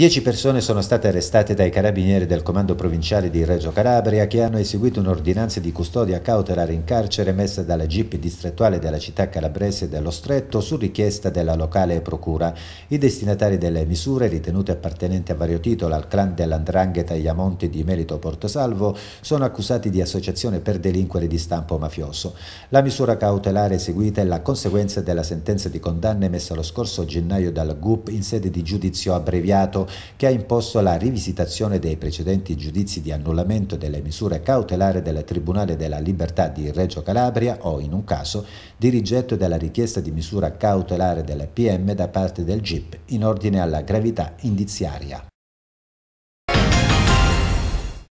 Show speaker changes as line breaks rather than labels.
Dieci persone sono state arrestate dai carabinieri del comando provinciale di Reggio Calabria che hanno eseguito un'ordinanza di custodia cautelare in carcere messa dalla GIP distrettuale della città calabrese dello Stretto su richiesta della locale procura. I destinatari delle misure, ritenute appartenenti a vario titolo al clan dell'Andrangheta e Iamonte di Merito Portosalvo, sono accusati di associazione per delinquere di stampo mafioso. La misura cautelare eseguita è la conseguenza della sentenza di condanna emessa lo scorso gennaio dal GUP in sede di giudizio abbreviato che ha imposto la rivisitazione dei precedenti giudizi di annullamento delle misure cautelari del Tribunale della Libertà di Reggio Calabria o, in un caso, di rigetto della richiesta di misura cautelare del PM da parte del GIP in ordine alla gravità indiziaria.